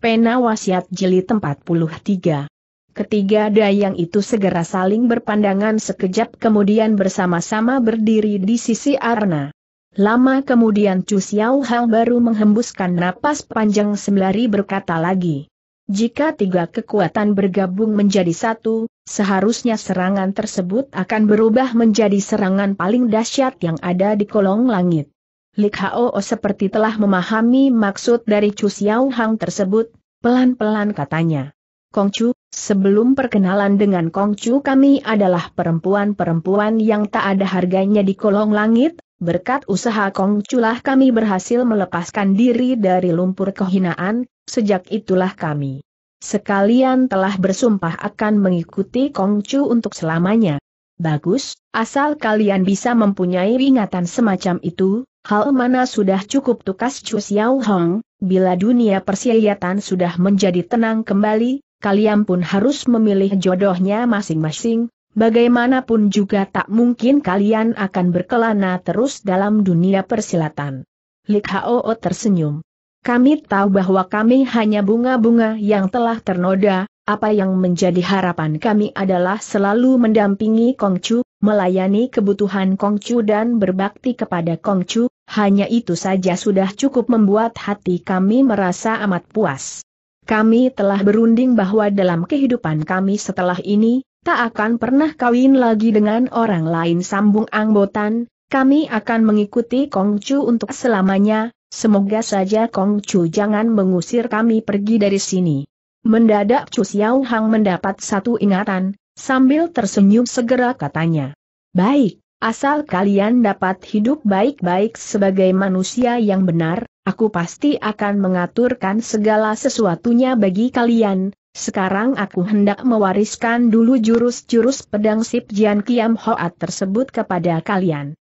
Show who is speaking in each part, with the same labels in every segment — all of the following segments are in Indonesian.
Speaker 1: Pena Wasiat Jilid 43. Ketiga dayang itu segera saling berpandangan sekejap kemudian bersama-sama berdiri di sisi Arna. Lama kemudian Chu Xiao Hang baru menghembuskan napas panjang sembari berkata lagi. Jika tiga kekuatan bergabung menjadi satu, seharusnya serangan tersebut akan berubah menjadi serangan paling dahsyat yang ada di kolong langit. Li Hao seperti telah memahami maksud dari Chu Xiao Hang tersebut, pelan-pelan katanya. Kongcu, sebelum perkenalan dengan Kongcu kami adalah perempuan-perempuan yang tak ada harganya di kolong langit, berkat usaha Kongcu lah kami berhasil melepaskan diri dari lumpur kehinaan, sejak itulah kami. Sekalian telah bersumpah akan mengikuti Kongcu untuk selamanya. Bagus, asal kalian bisa mempunyai ingatan semacam itu, Hal mana sudah cukup tukas Chu Xiao Hong, bila dunia persilatan sudah menjadi tenang kembali, kalian pun harus memilih jodohnya masing-masing, bagaimanapun juga tak mungkin kalian akan berkelana terus dalam dunia persilatan. Lik Hao tersenyum. Kami tahu bahwa kami hanya bunga-bunga yang telah ternoda, apa yang menjadi harapan kami adalah selalu mendampingi Kongcu, melayani kebutuhan Kongcu dan berbakti kepada Kongcu, hanya itu saja sudah cukup membuat hati kami merasa amat puas. Kami telah berunding bahwa dalam kehidupan kami setelah ini, tak akan pernah kawin lagi dengan orang lain sambung anggotan, kami akan mengikuti Kongcu untuk selamanya, semoga saja Kongcu jangan mengusir kami pergi dari sini. Mendadak Chu Xiao Hang mendapat satu ingatan, sambil tersenyum segera katanya. Baik, asal kalian dapat hidup baik-baik sebagai manusia yang benar, aku pasti akan mengaturkan segala sesuatunya bagi kalian. Sekarang aku hendak mewariskan dulu jurus-jurus pedang Sip Jian Kiam Hoat tersebut kepada kalian.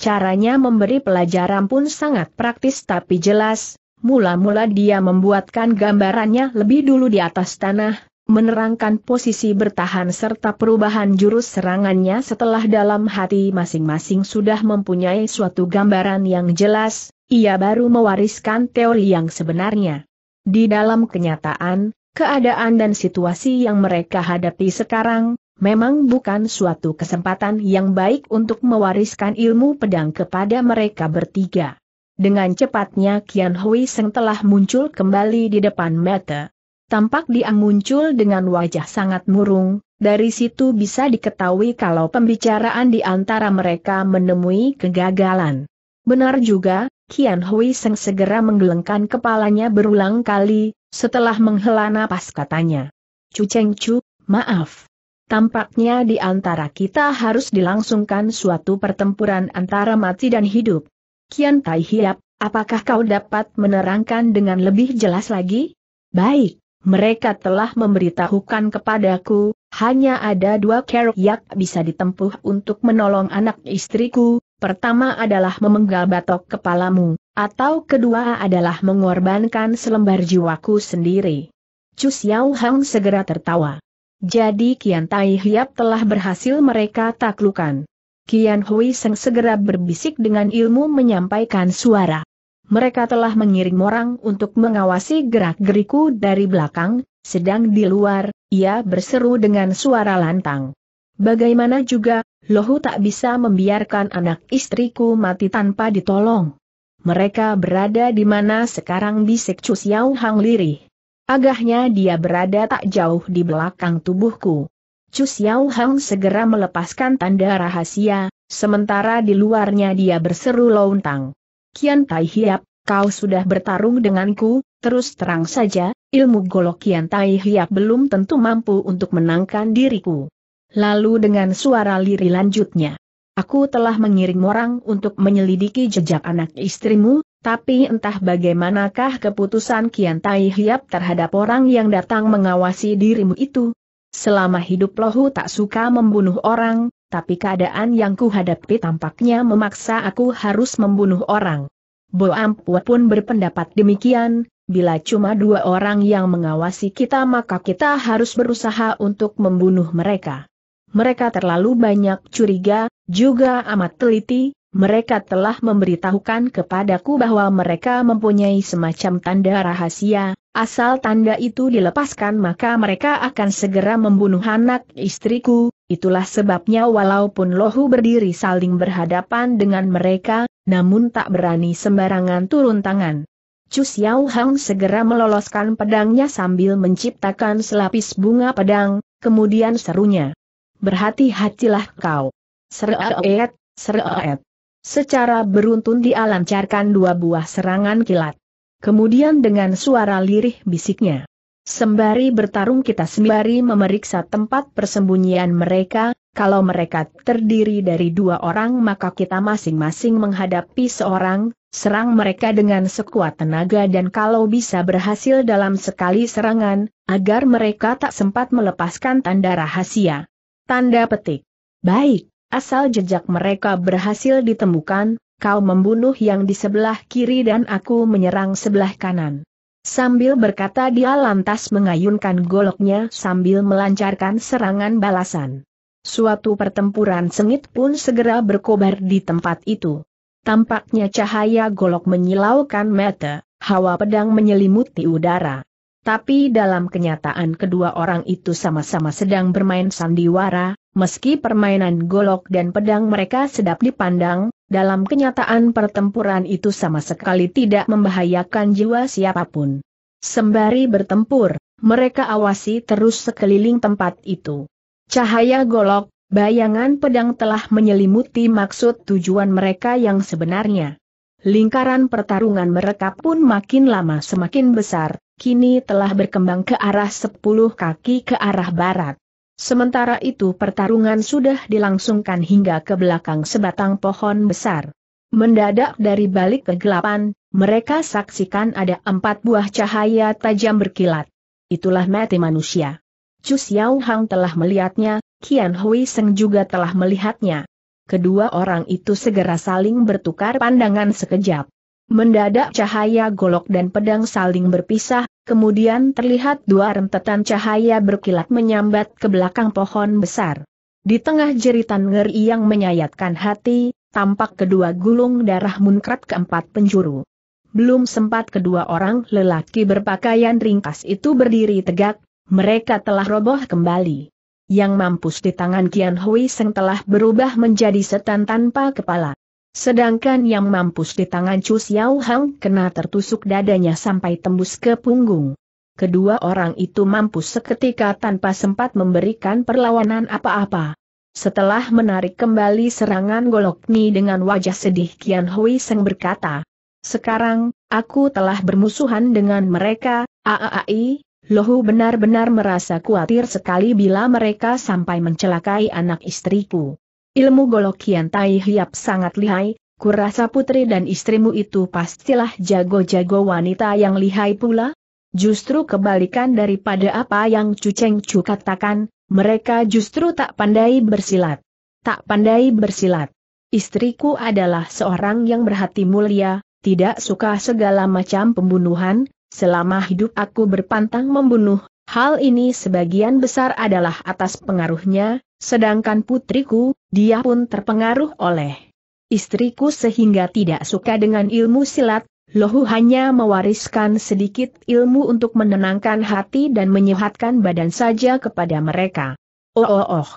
Speaker 1: Caranya memberi pelajaran pun sangat praktis tapi jelas, Mula-mula dia membuatkan gambarannya lebih dulu di atas tanah, menerangkan posisi bertahan serta perubahan jurus serangannya setelah dalam hati masing-masing sudah mempunyai suatu gambaran yang jelas, ia baru mewariskan teori yang sebenarnya. Di dalam kenyataan, keadaan dan situasi yang mereka hadapi sekarang, memang bukan suatu kesempatan yang baik untuk mewariskan ilmu pedang kepada mereka bertiga. Dengan cepatnya Kian Hui Seng telah muncul kembali di depan mata. Tampak dia muncul dengan wajah sangat murung, dari situ bisa diketahui kalau pembicaraan di antara mereka menemui kegagalan. Benar juga, Kian Hui Seng segera menggelengkan kepalanya berulang kali, setelah menghela napas katanya. Chu Cheng Chu, maaf. Tampaknya di antara kita harus dilangsungkan suatu pertempuran antara mati dan hidup. Kian Tai Hiap, apakah kau dapat menerangkan dengan lebih jelas lagi? Baik, mereka telah memberitahukan kepadaku, hanya ada dua keruk yang bisa ditempuh untuk menolong anak istriku, pertama adalah memenggal batok kepalamu, atau kedua adalah mengorbankan selembar jiwaku sendiri. Chu Xiao Hang segera tertawa. Jadi Kian Tai Hiap telah berhasil mereka taklukan. Kian Hui Seng segera berbisik dengan ilmu menyampaikan suara. Mereka telah mengirim orang untuk mengawasi gerak-geriku dari belakang, sedang di luar, ia berseru dengan suara lantang. Bagaimana juga, Lohu tak bisa membiarkan anak istriku mati tanpa ditolong. Mereka berada di mana sekarang bisik Chu Xiao Hang lirih. Agaknya dia berada tak jauh di belakang tubuhku. Chu Xiao Hang segera melepaskan tanda rahasia, sementara di luarnya dia berseru lontang. Kian Tai Hiap, kau sudah bertarung denganku, terus terang saja, ilmu golok Kian Tai Hiap belum tentu mampu untuk menangkan diriku. Lalu dengan suara lirih lanjutnya. Aku telah mengirim orang untuk menyelidiki jejak anak istrimu, tapi entah bagaimanakah keputusan Kian Tai Hiap terhadap orang yang datang mengawasi dirimu itu, Selama hidup lohu tak suka membunuh orang, tapi keadaan yang kuhadapi tampaknya memaksa aku harus membunuh orang. Bo pun berpendapat demikian, bila cuma dua orang yang mengawasi kita maka kita harus berusaha untuk membunuh mereka. Mereka terlalu banyak curiga, juga amat teliti, mereka telah memberitahukan kepadaku bahwa mereka mempunyai semacam tanda rahasia, asal tanda itu dilepaskan maka mereka akan segera membunuh anak istriku, itulah sebabnya walaupun lohu berdiri saling berhadapan dengan mereka, namun tak berani sembarangan turun tangan. Chu Xiao Hang segera meloloskan pedangnya sambil menciptakan selapis bunga pedang, kemudian serunya. Berhati-hatilah kau. Sereet, sereet. Secara beruntun dialancarkan dua buah serangan kilat. Kemudian dengan suara lirih bisiknya. Sembari bertarung kita sembari memeriksa tempat persembunyian mereka, kalau mereka terdiri dari dua orang maka kita masing-masing menghadapi seorang, serang mereka dengan sekuat tenaga dan kalau bisa berhasil dalam sekali serangan, agar mereka tak sempat melepaskan tanda rahasia. Tanda petik. Baik, Asal jejak mereka berhasil ditemukan, kau membunuh yang di sebelah kiri dan aku menyerang sebelah kanan. Sambil berkata dia lantas mengayunkan goloknya sambil melancarkan serangan balasan. Suatu pertempuran sengit pun segera berkobar di tempat itu. Tampaknya cahaya golok menyilaukan mata, hawa pedang menyelimuti udara. Tapi dalam kenyataan kedua orang itu sama-sama sedang bermain sandiwara, Meski permainan golok dan pedang mereka sedap dipandang, dalam kenyataan pertempuran itu sama sekali tidak membahayakan jiwa siapapun. Sembari bertempur, mereka awasi terus sekeliling tempat itu. Cahaya golok, bayangan pedang telah menyelimuti maksud tujuan mereka yang sebenarnya. Lingkaran pertarungan mereka pun makin lama semakin besar, kini telah berkembang ke arah 10 kaki ke arah barat. Sementara itu pertarungan sudah dilangsungkan hingga ke belakang sebatang pohon besar. Mendadak dari balik kegelapan, mereka saksikan ada empat buah cahaya tajam berkilat. Itulah mati manusia. Chu Xiao Hang telah melihatnya, Qian Hui Seng juga telah melihatnya. Kedua orang itu segera saling bertukar pandangan sekejap. Mendadak cahaya golok dan pedang saling berpisah, kemudian terlihat dua rentetan cahaya berkilat menyambat ke belakang pohon besar. Di tengah jeritan ngeri yang menyayatkan hati, tampak kedua gulung darah munkrat keempat penjuru. Belum sempat kedua orang lelaki berpakaian ringkas itu berdiri tegak, mereka telah roboh kembali. Yang mampus di tangan Kian Hui Seng telah berubah menjadi setan tanpa kepala. Sedangkan yang mampus di tangan Chu Xiao Hang kena tertusuk dadanya sampai tembus ke punggung. Kedua orang itu mampus seketika tanpa sempat memberikan perlawanan apa-apa. Setelah menarik kembali serangan Golokni dengan wajah sedih Kian Hui Seng berkata, Sekarang, aku telah bermusuhan dengan mereka, AAAI, Lohu benar-benar merasa khawatir sekali bila mereka sampai mencelakai anak istriku. Ilmu Golokian Tai Hiap sangat lihai, kurasa putri dan istrimu itu pastilah jago-jago wanita yang lihai pula. Justru kebalikan daripada apa yang Cuceng Cu katakan, mereka justru tak pandai bersilat. Tak pandai bersilat. Istriku adalah seorang yang berhati mulia, tidak suka segala macam pembunuhan, selama hidup aku berpantang membunuh, hal ini sebagian besar adalah atas pengaruhnya, Sedangkan putriku, dia pun terpengaruh oleh istriku sehingga tidak suka dengan ilmu silat, Lohu hanya mewariskan sedikit ilmu untuk menenangkan hati dan menyehatkan badan saja kepada mereka. Oh oh oh.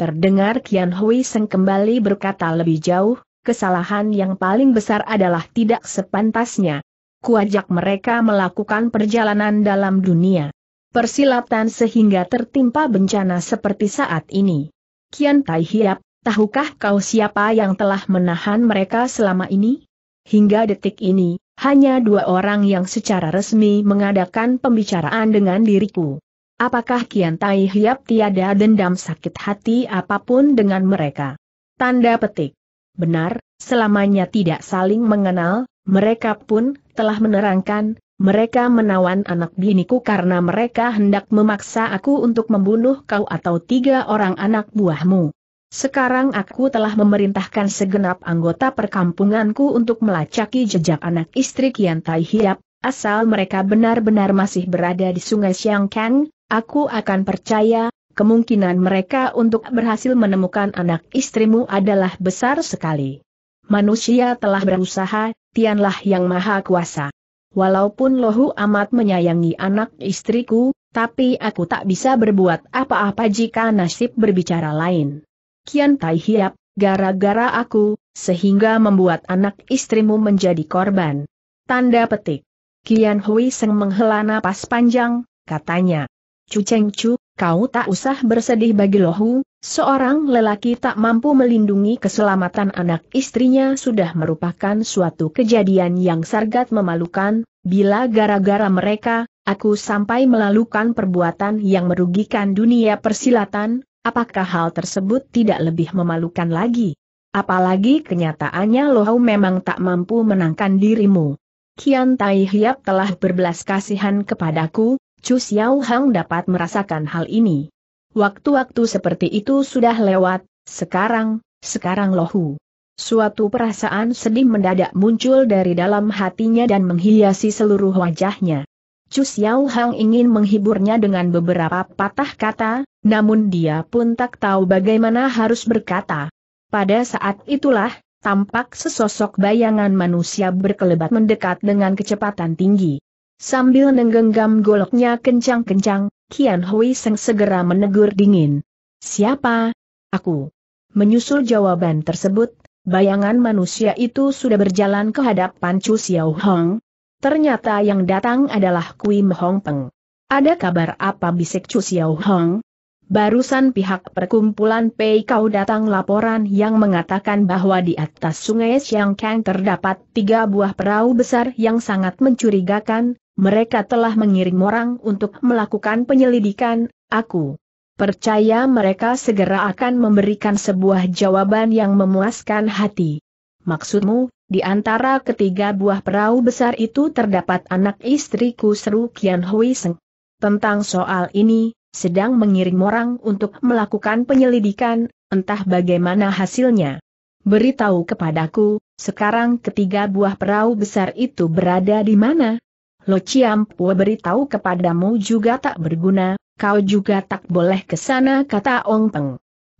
Speaker 1: Terdengar Kian Hui Seng kembali berkata lebih jauh, kesalahan yang paling besar adalah tidak sepantasnya. Kuajak mereka melakukan perjalanan dalam dunia persilatan sehingga tertimpa bencana seperti saat ini. Kian Tai Hiap, tahukah kau siapa yang telah menahan mereka selama ini? Hingga detik ini, hanya dua orang yang secara resmi mengadakan pembicaraan dengan diriku. Apakah Kian Tai Hiap tiada dendam sakit hati apapun dengan mereka? Tanda petik. Benar, selamanya tidak saling mengenal, mereka pun telah menerangkan mereka menawan anak biniku karena mereka hendak memaksa aku untuk membunuh kau atau tiga orang anak buahmu. Sekarang aku telah memerintahkan segenap anggota perkampunganku untuk melacaki jejak anak istri Kian Tai Hiap, asal mereka benar-benar masih berada di sungai Siang Kang, aku akan percaya, kemungkinan mereka untuk berhasil menemukan anak istrimu adalah besar sekali. Manusia telah berusaha, Tianlah yang maha kuasa. Walaupun Lohu amat menyayangi anak istriku, tapi aku tak bisa berbuat apa-apa jika nasib berbicara lain. Kian Tai Hiap, gara-gara aku, sehingga membuat anak istrimu menjadi korban. Tanda petik. Kian Hui Seng menghela napas panjang, katanya. Cu Cheng Chu, kau tak usah bersedih bagi lohu, seorang lelaki tak mampu melindungi keselamatan anak istrinya sudah merupakan suatu kejadian yang sargat memalukan, bila gara-gara mereka, aku sampai melalukan perbuatan yang merugikan dunia persilatan, apakah hal tersebut tidak lebih memalukan lagi? Apalagi kenyataannya lohu memang tak mampu menangkan dirimu. Kian Tai Hiap telah berbelas kasihan kepadaku, Chu Xiao Hang dapat merasakan hal ini. Waktu-waktu seperti itu sudah lewat, sekarang, sekarang lohu. Suatu perasaan sedih mendadak muncul dari dalam hatinya dan menghiasi seluruh wajahnya. Chu Xiao Hang ingin menghiburnya dengan beberapa patah kata, namun dia pun tak tahu bagaimana harus berkata. Pada saat itulah, tampak sesosok bayangan manusia berkelebat mendekat dengan kecepatan tinggi. Sambil menggenggam goloknya kencang-kencang, Kian Hui Seng segera menegur dingin. Siapa? Aku. Menyusul jawaban tersebut, bayangan manusia itu sudah berjalan ke hadapan Chu Xiao Hong. Ternyata yang datang adalah Kui Hong Peng. Ada kabar apa bisik Chu Xiao Hong? Barusan pihak perkumpulan Pei Kau datang laporan yang mengatakan bahwa di atas sungai Kang terdapat tiga buah perahu besar yang sangat mencurigakan, mereka telah mengirim orang untuk melakukan penyelidikan, aku percaya mereka segera akan memberikan sebuah jawaban yang memuaskan hati. Maksudmu, di antara ketiga buah perahu besar itu terdapat anak istriku seru Kian Hui Seng. Tentang soal ini, sedang mengirim orang untuk melakukan penyelidikan, entah bagaimana hasilnya. Beritahu kepadaku, sekarang ketiga buah perahu besar itu berada di mana? Lo Chiampua beritahu kepadamu juga tak berguna, kau juga tak boleh ke sana kata Ong Peng.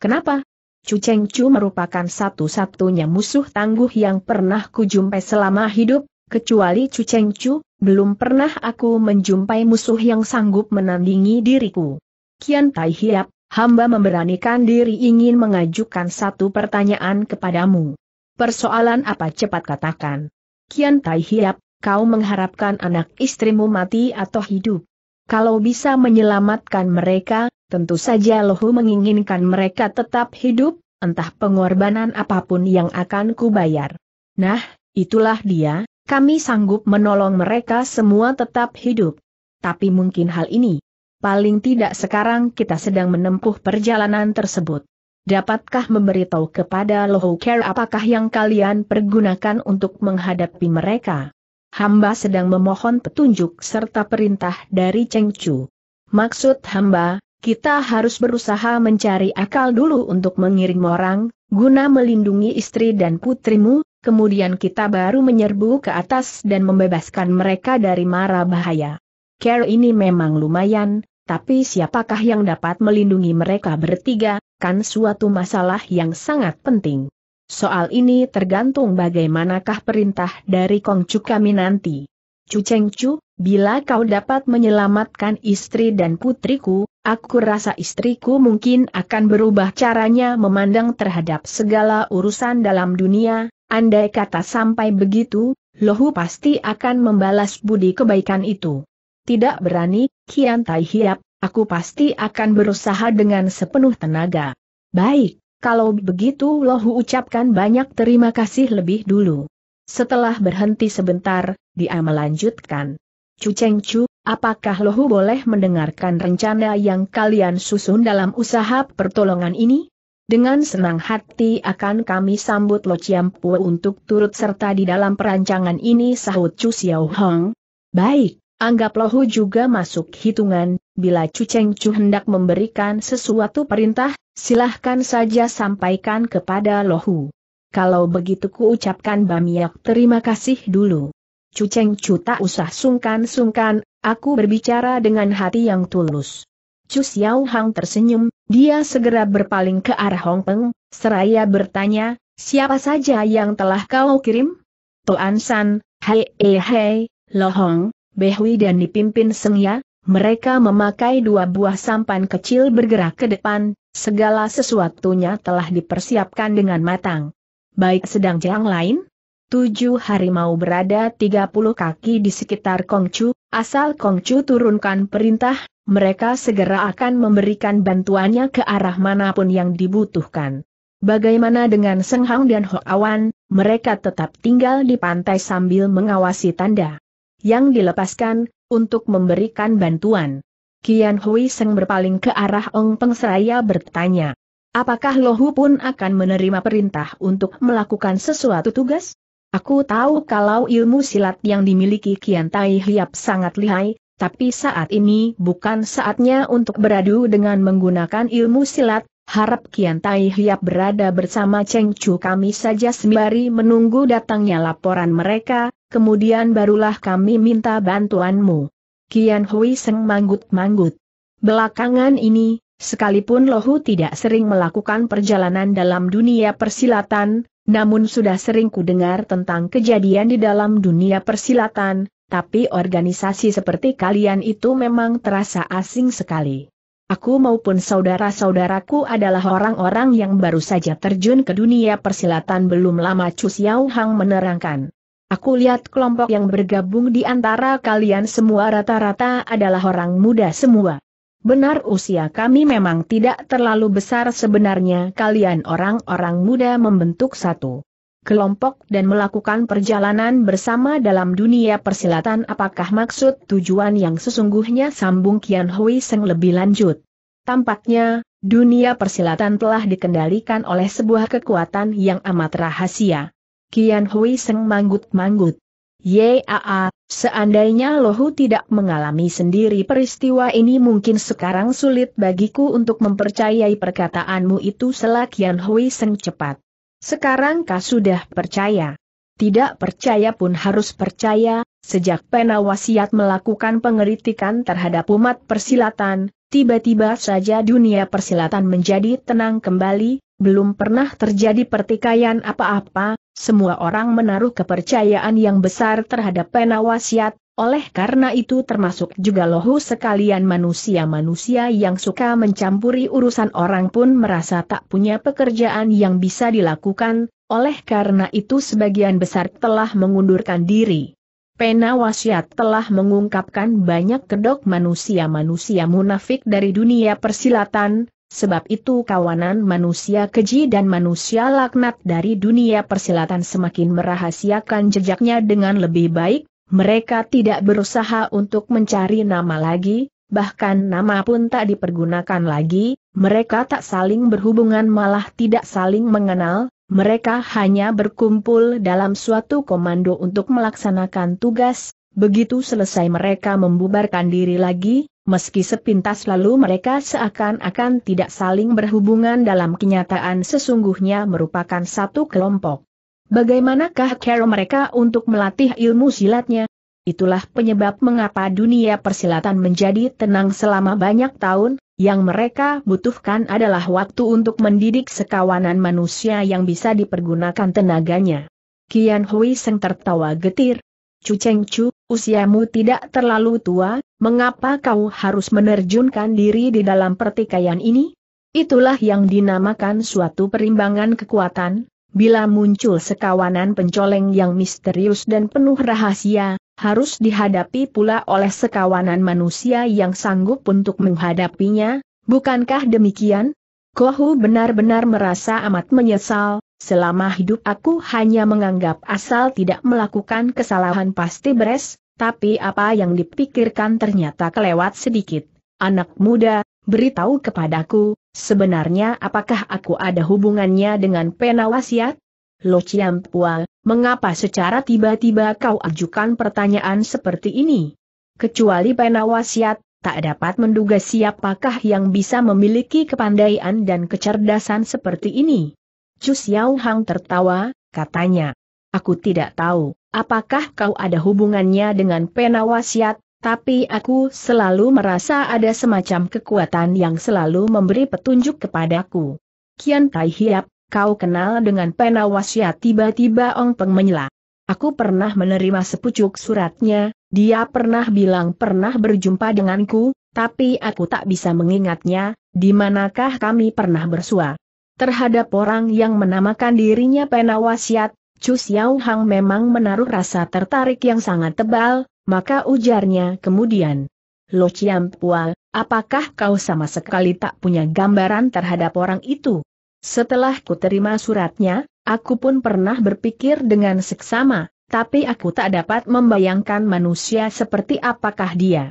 Speaker 1: Kenapa? Chu Cheng Chu merupakan satu-satunya musuh tangguh yang pernah kujumpai selama hidup, kecuali Chu Cheng Chu, belum pernah aku menjumpai musuh yang sanggup menandingi diriku. Kian Tai Hiap, hamba memberanikan diri ingin mengajukan satu pertanyaan kepadamu. Persoalan apa cepat katakan. Kian Tai Hiap, kau mengharapkan anak istrimu mati atau hidup. Kalau bisa menyelamatkan mereka, tentu saja Lohu menginginkan mereka tetap hidup, entah pengorbanan apapun yang akan kubayar. Nah, itulah dia, kami sanggup menolong mereka semua tetap hidup. Tapi mungkin hal ini. Paling tidak sekarang kita sedang menempuh perjalanan tersebut. Dapatkah memberitahu kepada Lohu Care apakah yang kalian pergunakan untuk menghadapi mereka? hamba sedang memohon petunjuk serta perintah dari Cheng Chu. Maksud hamba, kita harus berusaha mencari akal dulu untuk mengirim orang, guna melindungi istri dan putrimu, kemudian kita baru menyerbu ke atas dan membebaskan mereka dari mara bahaya. Care ini memang lumayan, tapi siapakah yang dapat melindungi mereka bertiga, kan suatu masalah yang sangat penting. Soal ini tergantung bagaimanakah perintah dari Kongcu kami nanti. cu Cheng Chu, bila kau dapat menyelamatkan istri dan putriku, aku rasa istriku mungkin akan berubah caranya memandang terhadap segala urusan dalam dunia, andai kata sampai begitu, Lohu pasti akan membalas budi kebaikan itu. Tidak berani, Kian Tai Hiap, aku pasti akan berusaha dengan sepenuh tenaga. Baik, kalau begitu Lohu ucapkan banyak terima kasih lebih dulu. Setelah berhenti sebentar, dia melanjutkan. Chu Cheng Chu, apakah Lohu boleh mendengarkan rencana yang kalian susun dalam usaha pertolongan ini? Dengan senang hati akan kami sambut Lo Po untuk turut serta di dalam perancangan ini sahut Chu Xiao Hong. Baik, anggap Lohu juga masuk hitungan, bila Chu Cheng Chu hendak memberikan sesuatu perintah, Silahkan saja sampaikan kepada Lohu. Kalau begitu kuucapkan Bamiak terima kasih dulu. Cuceng Cu tak usah sungkan-sungkan, aku berbicara dengan hati yang tulus. Cu Xiao Hang tersenyum, dia segera berpaling ke arah Hong Peng, seraya bertanya, siapa saja yang telah kau kirim? Toan San, Hei Hei, Lohong, Behui dan dipimpin Seng Ya. Mereka memakai dua buah sampan kecil bergerak ke depan, segala sesuatunya telah dipersiapkan dengan matang. Baik sedang jang lain, tujuh harimau berada tiga puluh kaki di sekitar Kongcu, asal Kongcu turunkan perintah, mereka segera akan memberikan bantuannya ke arah manapun yang dibutuhkan. Bagaimana dengan Seng Hang dan Awan, mereka tetap tinggal di pantai sambil mengawasi tanda. Yang dilepaskan, untuk memberikan bantuan. Kian Hui Seng berpaling ke arah Ong Peng Seraya bertanya. Apakah Lohu pun akan menerima perintah untuk melakukan sesuatu tugas? Aku tahu kalau ilmu silat yang dimiliki Kian Tai Hiap sangat lihai, tapi saat ini bukan saatnya untuk beradu dengan menggunakan ilmu silat, harap Kian Tai Hiap berada bersama Cheng Chu kami saja sembari menunggu datangnya laporan mereka, kemudian barulah kami minta bantuanmu. Kian Hui Seng manggut-manggut. Belakangan ini, sekalipun Lohu tidak sering melakukan perjalanan dalam dunia persilatan, namun sudah sering kudengar tentang kejadian di dalam dunia persilatan, tapi organisasi seperti kalian itu memang terasa asing sekali. Aku maupun saudara-saudaraku adalah orang-orang yang baru saja terjun ke dunia persilatan belum lama Chu Xiao Hang menerangkan. Aku lihat kelompok yang bergabung di antara kalian semua rata-rata adalah orang muda semua. Benar usia kami memang tidak terlalu besar sebenarnya kalian orang-orang muda membentuk satu kelompok dan melakukan perjalanan bersama dalam dunia persilatan apakah maksud tujuan yang sesungguhnya sambung Kian Hui Seng lebih lanjut. Tampaknya, dunia persilatan telah dikendalikan oleh sebuah kekuatan yang amat rahasia. Kian Hui Seng manggut-manggut. Yaa, seandainya Lohu tidak mengalami sendiri peristiwa ini mungkin sekarang sulit bagiku untuk mempercayai perkataanmu itu selakian Hui Seng cepat. Sekarang kau sudah percaya. Tidak percaya pun harus percaya, sejak wasiat melakukan pengeritikan terhadap umat persilatan, tiba-tiba saja dunia persilatan menjadi tenang kembali, belum pernah terjadi pertikaian apa-apa, semua orang menaruh kepercayaan yang besar terhadap wasiat, oleh karena itu termasuk juga lohu sekalian manusia-manusia yang suka mencampuri urusan orang pun merasa tak punya pekerjaan yang bisa dilakukan, oleh karena itu sebagian besar telah mengundurkan diri. Pena wasiat telah mengungkapkan banyak kedok manusia-manusia munafik dari dunia persilatan, sebab itu kawanan manusia keji dan manusia laknat dari dunia persilatan semakin merahasiakan jejaknya dengan lebih baik, mereka tidak berusaha untuk mencari nama lagi, bahkan nama pun tak dipergunakan lagi, mereka tak saling berhubungan malah tidak saling mengenal, mereka hanya berkumpul dalam suatu komando untuk melaksanakan tugas, begitu selesai mereka membubarkan diri lagi, meski sepintas lalu mereka seakan-akan tidak saling berhubungan dalam kenyataan sesungguhnya merupakan satu kelompok. Bagaimanakah cara mereka untuk melatih ilmu silatnya? Itulah penyebab mengapa dunia persilatan menjadi tenang selama banyak tahun, yang mereka butuhkan adalah waktu untuk mendidik sekawanan manusia yang bisa dipergunakan tenaganya. Kian Hui Seng tertawa getir. Chu Cheng Chu, usiamu tidak terlalu tua, mengapa kau harus menerjunkan diri di dalam pertikaian ini? Itulah yang dinamakan suatu perimbangan kekuatan, Bila muncul sekawanan pencoleng yang misterius dan penuh rahasia, harus dihadapi pula oleh sekawanan manusia yang sanggup untuk menghadapinya, bukankah demikian? Kohu benar-benar merasa amat menyesal, selama hidup aku hanya menganggap asal tidak melakukan kesalahan pasti beres, tapi apa yang dipikirkan ternyata kelewat sedikit. Anak muda, beritahu kepadaku, sebenarnya apakah aku ada hubungannya dengan pena wasiat? Lo Chiam Pua, mengapa secara tiba-tiba kau ajukan pertanyaan seperti ini? Kecuali pena wasiat, tak dapat menduga siapakah yang bisa memiliki kepandaian dan kecerdasan seperti ini. Chu Xiao Hang tertawa, katanya. Aku tidak tahu, apakah kau ada hubungannya dengan pena wasiat, tapi aku selalu merasa ada semacam kekuatan yang selalu memberi petunjuk kepadaku. Kian Tai Hiap, kau kenal dengan Penawasiat? tiba-tiba Ong Peng menyela. Aku pernah menerima sepucuk suratnya, dia pernah bilang pernah berjumpa denganku, tapi aku tak bisa mengingatnya, di manakah kami pernah bersua. Terhadap orang yang menamakan dirinya penawasiat, Chu Xiao Hang memang menaruh rasa tertarik yang sangat tebal, maka ujarnya kemudian, Lo Pual, apakah kau sama sekali tak punya gambaran terhadap orang itu? Setelah ku terima suratnya, aku pun pernah berpikir dengan seksama, tapi aku tak dapat membayangkan manusia seperti apakah dia.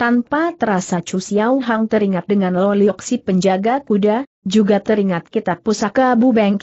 Speaker 1: Tanpa terasa Chu Xiao Hang teringat dengan Lo Liok penjaga kuda, juga teringat kitab pusaka Bu Beng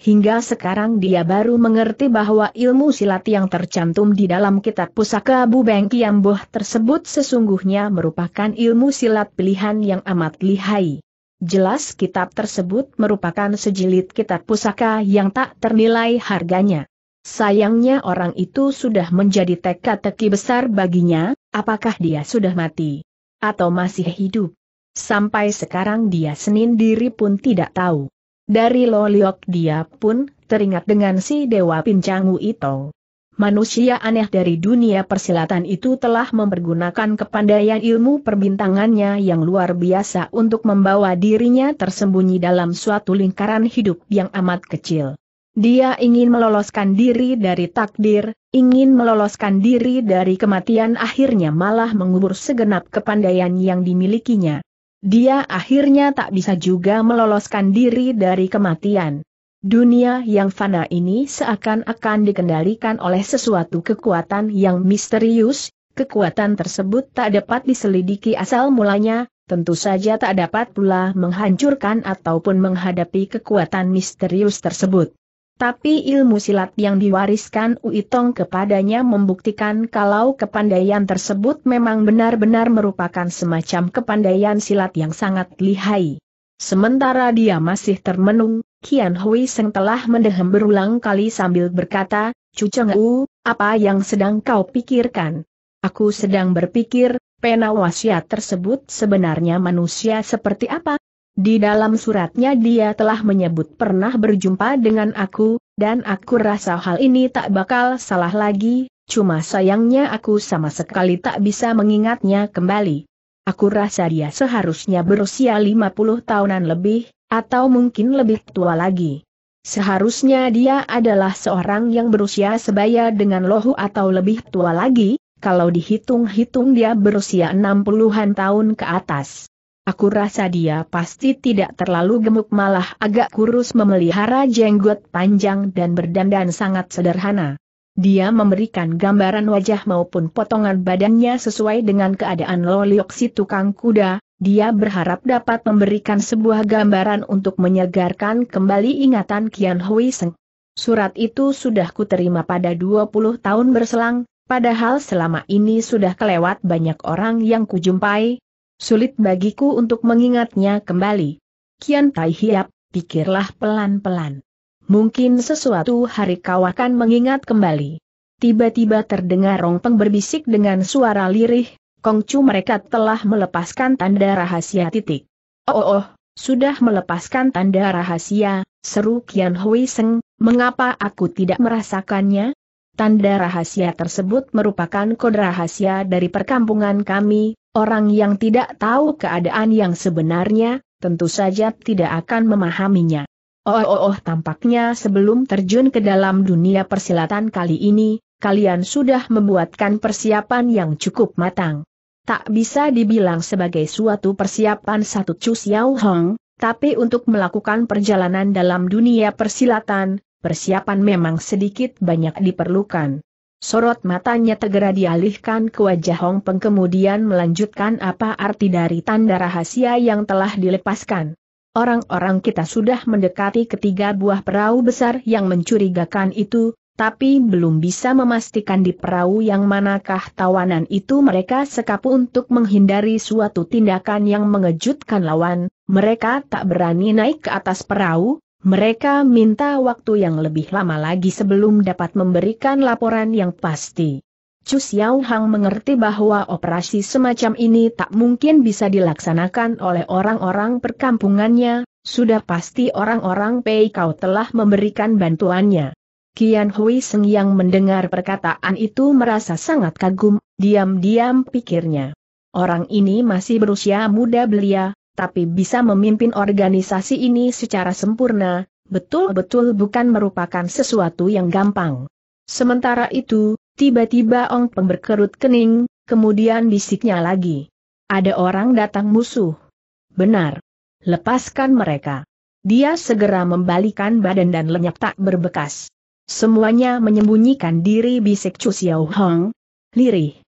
Speaker 1: Hingga sekarang dia baru mengerti bahwa ilmu silat yang tercantum di dalam kitab pusaka Bubeng Kiamboh tersebut sesungguhnya merupakan ilmu silat pilihan yang amat lihai. Jelas kitab tersebut merupakan sejilid kitab pusaka yang tak ternilai harganya. Sayangnya orang itu sudah menjadi teka-teki besar baginya, apakah dia sudah mati? Atau masih hidup? Sampai sekarang dia sendiri pun tidak tahu. Dari Loliok dia pun teringat dengan si Dewa Pincangu itu. Manusia aneh dari dunia persilatan itu telah mempergunakan kepandaian ilmu perbintangannya yang luar biasa untuk membawa dirinya tersembunyi dalam suatu lingkaran hidup yang amat kecil. Dia ingin meloloskan diri dari takdir, ingin meloloskan diri dari kematian akhirnya malah mengubur segenap kepandaian yang dimilikinya. Dia akhirnya tak bisa juga meloloskan diri dari kematian. Dunia yang fana ini seakan-akan dikendalikan oleh sesuatu kekuatan yang misterius, kekuatan tersebut tak dapat diselidiki asal mulanya, tentu saja tak dapat pula menghancurkan ataupun menghadapi kekuatan misterius tersebut. Tapi ilmu silat yang diwariskan Uitong kepadanya membuktikan kalau kepandaian tersebut memang benar-benar merupakan semacam kepandaian silat yang sangat lihai. Sementara dia masih termenung, Kian Hui Seng telah mendehem berulang kali sambil berkata, Cuceng U, apa yang sedang kau pikirkan? Aku sedang berpikir, pena wasiat tersebut sebenarnya manusia seperti apa? Di dalam suratnya dia telah menyebut pernah berjumpa dengan aku, dan aku rasa hal ini tak bakal salah lagi, cuma sayangnya aku sama sekali tak bisa mengingatnya kembali. Aku rasa dia seharusnya berusia 50 tahunan lebih, atau mungkin lebih tua lagi. Seharusnya dia adalah seorang yang berusia sebaya dengan lohu atau lebih tua lagi, kalau dihitung-hitung dia berusia 60-an tahun ke atas. Aku rasa dia pasti tidak terlalu gemuk malah agak kurus memelihara jenggot panjang dan berdandan sangat sederhana. Dia memberikan gambaran wajah maupun potongan badannya sesuai dengan keadaan Lolioksi tukang kuda, dia berharap dapat memberikan sebuah gambaran untuk menyegarkan kembali ingatan Kian Hui Seng. Surat itu sudah kuterima pada 20 tahun berselang, padahal selama ini sudah kelewat banyak orang yang kujumpai, Sulit bagiku untuk mengingatnya kembali. Kian Tai Hiap, pikirlah pelan-pelan. Mungkin sesuatu hari kau akan mengingat kembali. Tiba-tiba terdengar Rongpeng berbisik dengan suara lirih, Kongcu mereka telah melepaskan tanda rahasia titik. Oh, oh, oh sudah melepaskan tanda rahasia, seru Kian Hui Seng, mengapa aku tidak merasakannya? Tanda rahasia tersebut merupakan kode rahasia dari perkampungan kami, orang yang tidak tahu keadaan yang sebenarnya, tentu saja tidak akan memahaminya. Oh, oh, oh tampaknya sebelum terjun ke dalam dunia persilatan kali ini, kalian sudah membuatkan persiapan yang cukup matang. Tak bisa dibilang sebagai suatu persiapan satu cus Yao Hong, tapi untuk melakukan perjalanan dalam dunia persilatan, persiapan memang sedikit banyak diperlukan. Sorot matanya tegera dialihkan ke wajah Hong Peng kemudian melanjutkan apa arti dari tanda rahasia yang telah dilepaskan. Orang-orang kita sudah mendekati ketiga buah perahu besar yang mencurigakan itu, tapi belum bisa memastikan di perahu yang manakah tawanan itu mereka sekapu untuk menghindari suatu tindakan yang mengejutkan lawan, mereka tak berani naik ke atas perahu, mereka minta waktu yang lebih lama lagi sebelum dapat memberikan laporan yang pasti. Chu Xiao Hang mengerti bahwa operasi semacam ini tak mungkin bisa dilaksanakan oleh orang-orang perkampungannya, sudah pasti orang-orang Pei Kau telah memberikan bantuannya. Kian Hui Seng yang mendengar perkataan itu merasa sangat kagum, diam-diam pikirnya. Orang ini masih berusia muda belia, tapi bisa memimpin organisasi ini secara sempurna, betul-betul bukan merupakan sesuatu yang gampang. Sementara itu, tiba-tiba Ong Peng berkerut kening, kemudian bisiknya lagi. Ada orang datang musuh. Benar. Lepaskan mereka. Dia segera membalikan badan dan lenyap tak berbekas. Semuanya menyembunyikan diri bisik Chu Xiao Hong. Lirih.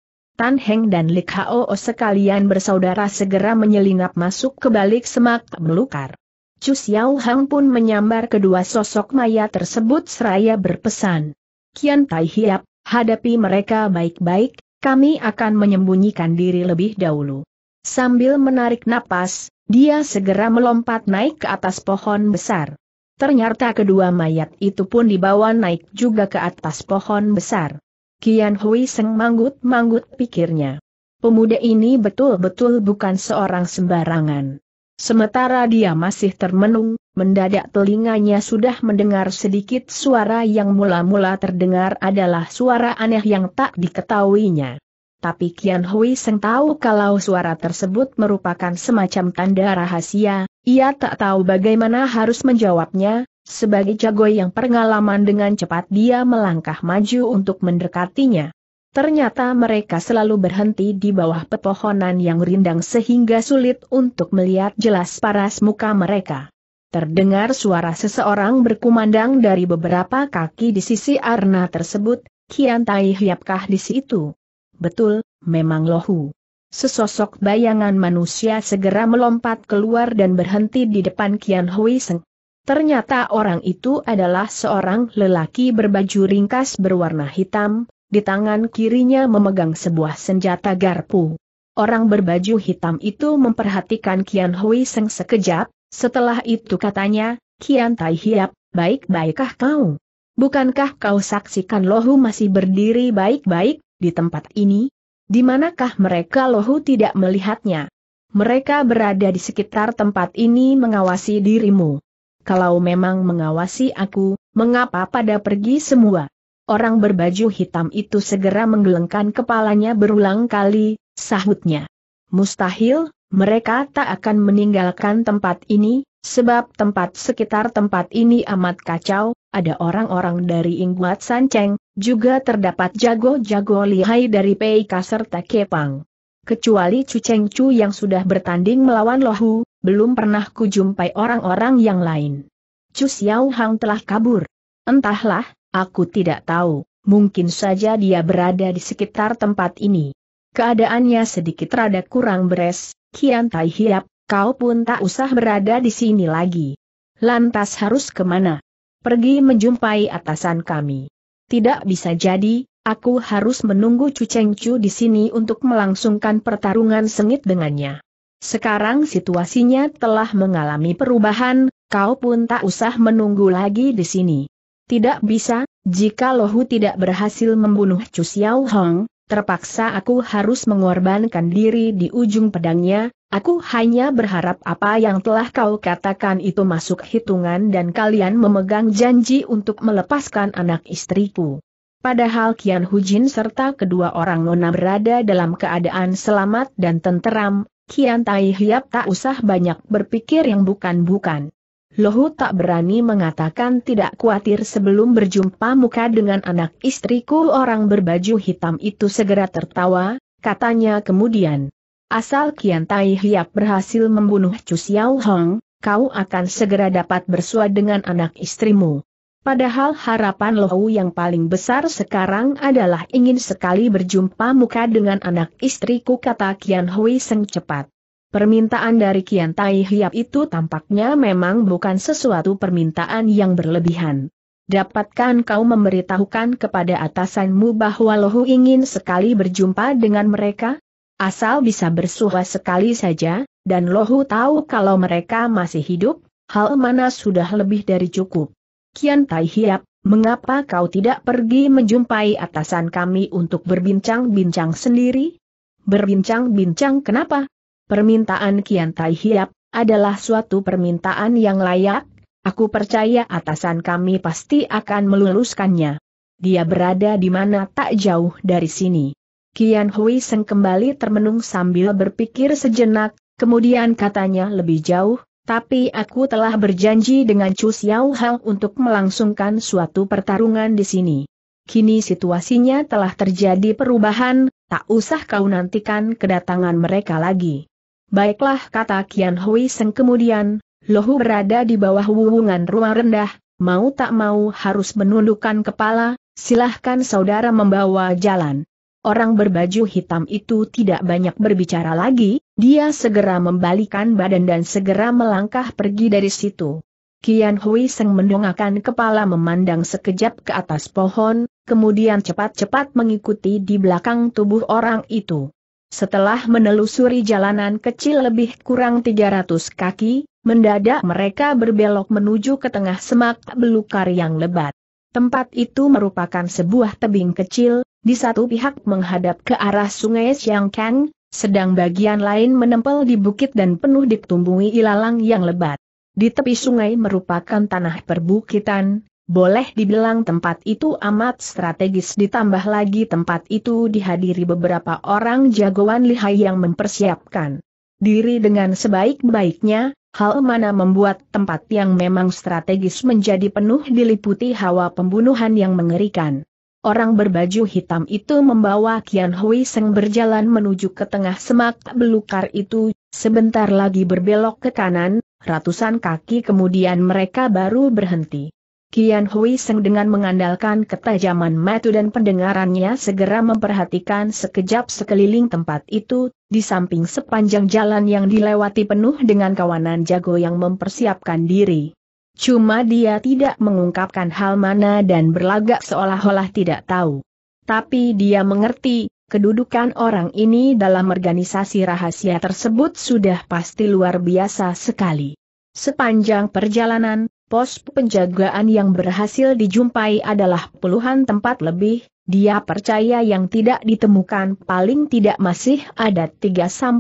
Speaker 1: Tan Heng dan Lik Hao sekalian bersaudara segera menyelinap masuk ke balik semak belukar. Chu Xiao Hang pun menyambar kedua sosok mayat tersebut seraya berpesan. Kian Tai Hiap, hadapi mereka baik-baik, kami akan menyembunyikan diri lebih dahulu. Sambil menarik napas, dia segera melompat naik ke atas pohon besar. Ternyata kedua mayat itu pun dibawa naik juga ke atas pohon besar. Kian Hui Seng manggut-manggut pikirnya. Pemuda ini betul-betul bukan seorang sembarangan. Sementara dia masih termenung, mendadak telinganya sudah mendengar sedikit suara yang mula-mula terdengar adalah suara aneh yang tak diketahuinya. Tapi Kian Hui Seng tahu kalau suara tersebut merupakan semacam tanda rahasia, ia tak tahu bagaimana harus menjawabnya, sebagai jago yang pengalaman dengan cepat dia melangkah maju untuk mendekatinya. Ternyata mereka selalu berhenti di bawah pepohonan yang rindang sehingga sulit untuk melihat jelas paras muka mereka. Terdengar suara seseorang berkumandang dari beberapa kaki di sisi arna tersebut, Kian Tai Hiapkah di situ? Betul, memang lohu. Sesosok bayangan manusia segera melompat keluar dan berhenti di depan Kian Hui Seng. Ternyata orang itu adalah seorang lelaki berbaju ringkas berwarna hitam, di tangan kirinya memegang sebuah senjata garpu. Orang berbaju hitam itu memperhatikan Kian Hui Seng sekejap, setelah itu katanya, Kian Tai Hiap, baik-baikkah kau? Bukankah kau saksikan Lohu masih berdiri baik-baik, di tempat ini? Di manakah mereka Lohu tidak melihatnya? Mereka berada di sekitar tempat ini mengawasi dirimu kalau memang mengawasi aku, mengapa pada pergi semua? Orang berbaju hitam itu segera menggelengkan kepalanya berulang kali, sahutnya. Mustahil, mereka tak akan meninggalkan tempat ini, sebab tempat sekitar tempat ini amat kacau, ada orang-orang dari Ingguat Sanceng, juga terdapat jago-jago lihai dari Pei serta Kepang. Kecuali Cu Cheng Chu yang sudah bertanding melawan Lohu, belum pernah kujumpai orang-orang yang lain. Chu Xiao Hang telah kabur. Entahlah, aku tidak tahu, mungkin saja dia berada di sekitar tempat ini. Keadaannya sedikit rada kurang beres, Kian Tai Hiap, kau pun tak usah berada di sini lagi. Lantas harus kemana? Pergi menjumpai atasan kami. Tidak bisa jadi, aku harus menunggu Chu Cheng Chu di sini untuk melangsungkan pertarungan sengit dengannya. Sekarang situasinya telah mengalami perubahan, kau pun tak usah menunggu lagi di sini. Tidak bisa, jika Lohu tidak berhasil membunuh Chu Xiao Hong, terpaksa aku harus mengorbankan diri di ujung pedangnya, aku hanya berharap apa yang telah kau katakan itu masuk hitungan dan kalian memegang janji untuk melepaskan anak istriku. Padahal Kian Hujin serta kedua orang nona berada dalam keadaan selamat dan tenteram, Kian Tai Hiap tak usah banyak berpikir yang bukan-bukan. Lohu tak berani mengatakan tidak khawatir sebelum berjumpa muka dengan anak istriku orang berbaju hitam itu segera tertawa, katanya kemudian. Asal Kian Tai Hiap berhasil membunuh Chu Xiao Hong, kau akan segera dapat bersua dengan anak istrimu. Padahal harapan Lohu yang paling besar sekarang adalah ingin sekali berjumpa muka dengan anak istriku kata Kian Hui Seng cepat. Permintaan dari Kian Tai Hiap itu tampaknya memang bukan sesuatu permintaan yang berlebihan. Dapatkan kau memberitahukan kepada atasanmu bahwa Lohu ingin sekali berjumpa dengan mereka? Asal bisa bersuah sekali saja, dan Lohu tahu kalau mereka masih hidup, hal mana sudah lebih dari cukup. Kian Tai Hiap, mengapa kau tidak pergi menjumpai atasan kami untuk berbincang-bincang sendiri? Berbincang-bincang kenapa? Permintaan Kian Tai Hiap adalah suatu permintaan yang layak, aku percaya atasan kami pasti akan meluluskannya. Dia berada di mana tak jauh dari sini. Kian Hui Seng kembali termenung sambil berpikir sejenak, kemudian katanya lebih jauh, tapi aku telah berjanji dengan Chu Xiao Hang untuk melangsungkan suatu pertarungan di sini. Kini situasinya telah terjadi perubahan, tak usah kau nantikan kedatangan mereka lagi. Baiklah kata Kian Hui Seng kemudian, Lohu berada di bawah wuwungan ruang rendah, mau tak mau harus menundukkan kepala, silahkan saudara membawa jalan. Orang berbaju hitam itu tidak banyak berbicara lagi, dia segera membalikan badan dan segera melangkah pergi dari situ. Kian Hui Seng mendongakkan kepala memandang sekejap ke atas pohon, kemudian cepat-cepat mengikuti di belakang tubuh orang itu. Setelah menelusuri jalanan kecil lebih kurang 300 kaki, mendadak mereka berbelok menuju ke tengah semak belukar yang lebat. Tempat itu merupakan sebuah tebing kecil, di satu pihak menghadap ke arah sungai Kang, sedang bagian lain menempel di bukit dan penuh ditumbuhi ilalang yang lebat. Di tepi sungai merupakan tanah perbukitan, boleh dibilang tempat itu amat strategis ditambah lagi tempat itu dihadiri beberapa orang jagoan lihai yang mempersiapkan diri dengan sebaik-baiknya, hal mana membuat tempat yang memang strategis menjadi penuh diliputi hawa pembunuhan yang mengerikan. Orang berbaju hitam itu membawa Kian Hui Seng berjalan menuju ke tengah semak belukar itu, sebentar lagi berbelok ke kanan, ratusan kaki kemudian mereka baru berhenti. Kian Hui Seng dengan mengandalkan ketajaman mata dan pendengarannya segera memperhatikan sekejap sekeliling tempat itu, di samping sepanjang jalan yang dilewati penuh dengan kawanan jago yang mempersiapkan diri. Cuma dia tidak mengungkapkan hal mana dan berlagak seolah-olah tidak tahu. Tapi dia mengerti, kedudukan orang ini dalam organisasi rahasia tersebut sudah pasti luar biasa sekali. Sepanjang perjalanan, pos penjagaan yang berhasil dijumpai adalah puluhan tempat lebih, dia percaya yang tidak ditemukan paling tidak masih ada 3-5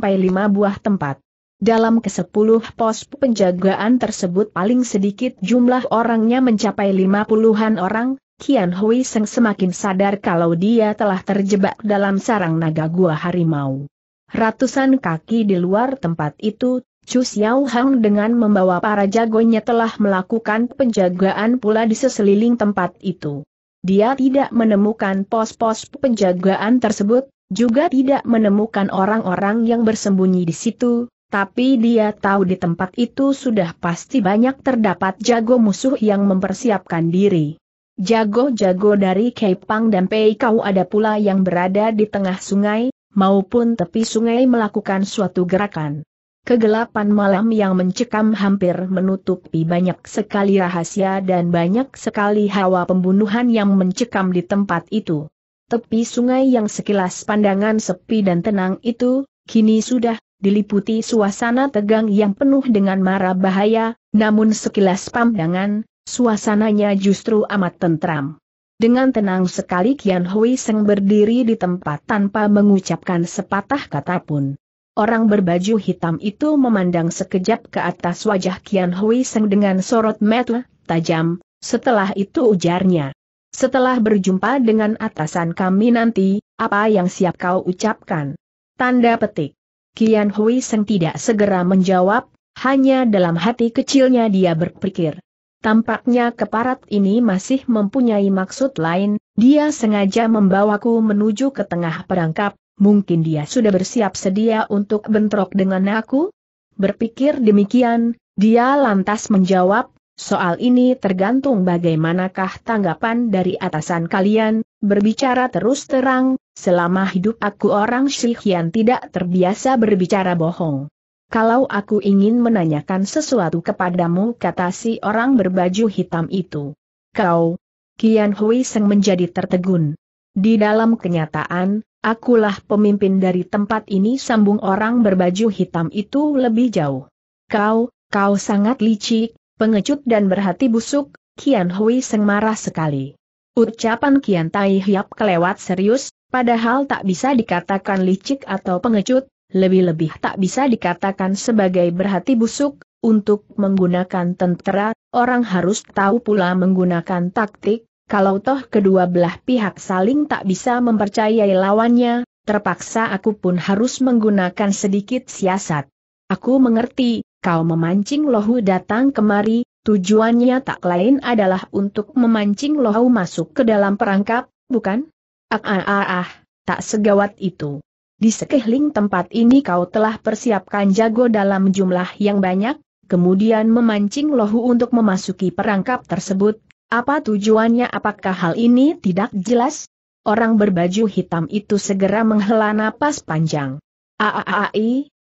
Speaker 1: buah tempat. Dalam kesepuluh pos penjagaan tersebut paling sedikit jumlah orangnya mencapai 50-an orang, Kian Hui Seng semakin sadar kalau dia telah terjebak dalam sarang naga gua harimau. Ratusan kaki di luar tempat itu, Chu Xiao Hang dengan membawa para jagonya telah melakukan penjagaan pula di seseliling tempat itu. Dia tidak menemukan pos-pos penjagaan tersebut, juga tidak menemukan orang-orang yang bersembunyi di situ, tapi dia tahu di tempat itu sudah pasti banyak terdapat jago musuh yang mempersiapkan diri. Jago-jago dari Kepang dan Pei ada pula yang berada di tengah sungai, maupun tepi sungai melakukan suatu gerakan. Kegelapan malam yang mencekam hampir menutupi banyak sekali rahasia dan banyak sekali hawa pembunuhan yang mencekam di tempat itu. Tepi sungai yang sekilas pandangan sepi dan tenang itu, kini sudah diliputi suasana tegang yang penuh dengan mara bahaya, namun sekilas pandangan, suasananya justru amat tentram. Dengan tenang sekali Kian Hui Seng berdiri di tempat tanpa mengucapkan sepatah kata pun. Orang berbaju hitam itu memandang sekejap ke atas wajah Kian Hui Seng dengan sorot mata tajam, setelah itu ujarnya. Setelah berjumpa dengan atasan kami nanti, apa yang siap kau ucapkan? Tanda petik. Kian Hui Seng tidak segera menjawab, hanya dalam hati kecilnya dia berpikir. Tampaknya keparat ini masih mempunyai maksud lain, dia sengaja membawaku menuju ke tengah perangkap, mungkin dia sudah bersiap sedia untuk bentrok dengan aku? Berpikir demikian, dia lantas menjawab, soal ini tergantung bagaimanakah tanggapan dari atasan kalian, Berbicara terus terang, selama hidup aku orang Shihian tidak terbiasa berbicara bohong. Kalau aku ingin menanyakan sesuatu kepadamu kata si orang berbaju hitam itu. Kau, Kian Hui Seng menjadi tertegun. Di dalam kenyataan, akulah pemimpin dari tempat ini sambung orang berbaju hitam itu lebih jauh. Kau, kau sangat licik, pengecut dan berhati busuk, Kian Hui Seng marah sekali. Ucapan Kian Tai Hiap kelewat serius, padahal tak bisa dikatakan licik atau pengecut, lebih-lebih tak bisa dikatakan sebagai berhati busuk, untuk menggunakan tentera, orang harus tahu pula menggunakan taktik, kalau toh kedua belah pihak saling tak bisa mempercayai lawannya, terpaksa aku pun harus menggunakan sedikit siasat. Aku mengerti, kau memancing lohu datang kemari, Tujuannya tak lain adalah untuk memancing Lohau masuk ke dalam perangkap, bukan? Ah ah ah, ah tak segawat itu. Di sekeliling tempat ini kau telah persiapkan jago dalam jumlah yang banyak, kemudian memancing lohu untuk memasuki perangkap tersebut. Apa tujuannya apakah hal ini tidak jelas? Orang berbaju hitam itu segera menghela napas panjang. Aaai, ah, ah, ah,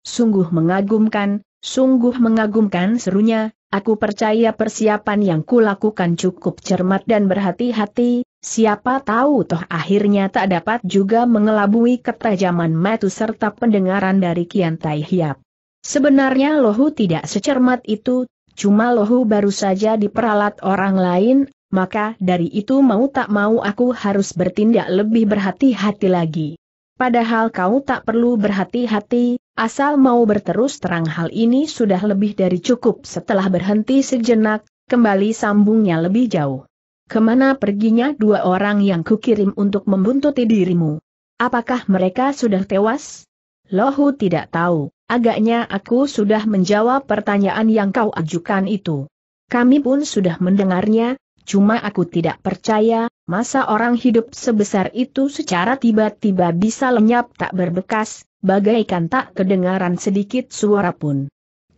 Speaker 1: sungguh mengagumkan, sungguh mengagumkan serunya, Aku percaya persiapan yang kulakukan cukup cermat dan berhati-hati, siapa tahu toh akhirnya tak dapat juga mengelabui ketajaman matu serta pendengaran dari Kian Tai Hiap. Sebenarnya Lohu tidak secermat itu, cuma Lohu baru saja diperalat orang lain, maka dari itu mau tak mau aku harus bertindak lebih berhati-hati lagi. Padahal kau tak perlu berhati-hati, Asal mau berterus terang hal ini sudah lebih dari cukup setelah berhenti sejenak, kembali sambungnya lebih jauh. Kemana perginya dua orang yang kukirim untuk membuntuti dirimu? Apakah mereka sudah tewas? Lohu tidak tahu, agaknya aku sudah menjawab pertanyaan yang kau ajukan itu. Kami pun sudah mendengarnya, cuma aku tidak percaya, masa orang hidup sebesar itu secara tiba-tiba bisa lenyap tak berbekas, bagaikan tak kedengaran sedikit suara pun.